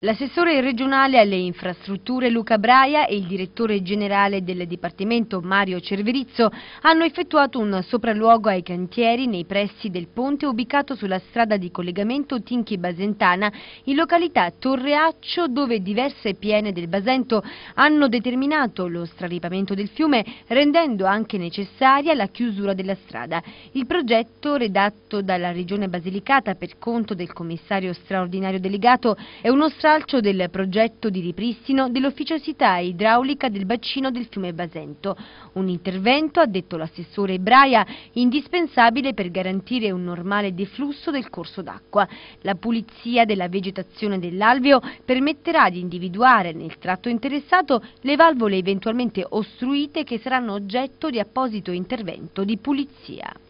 L'assessore regionale alle infrastrutture Luca Braia e il direttore generale del Dipartimento Mario Cerverizzo hanno effettuato un sopralluogo ai cantieri nei pressi del ponte ubicato sulla strada di collegamento Tinchi-Basentana in località Torreaccio dove diverse piene del Basento hanno determinato lo straripamento del fiume rendendo anche necessaria la chiusura della strada. Il progetto redatto dalla Regione Basilicata per conto del commissario straordinario delegato è uno strategico stralcio del progetto di ripristino dell'ufficiosità idraulica del bacino del fiume Basento. Un intervento, ha detto l'assessore Braia, indispensabile per garantire un normale deflusso del corso d'acqua. La pulizia della vegetazione dell'alveo permetterà di individuare nel tratto interessato le valvole eventualmente ostruite che saranno oggetto di apposito intervento di pulizia.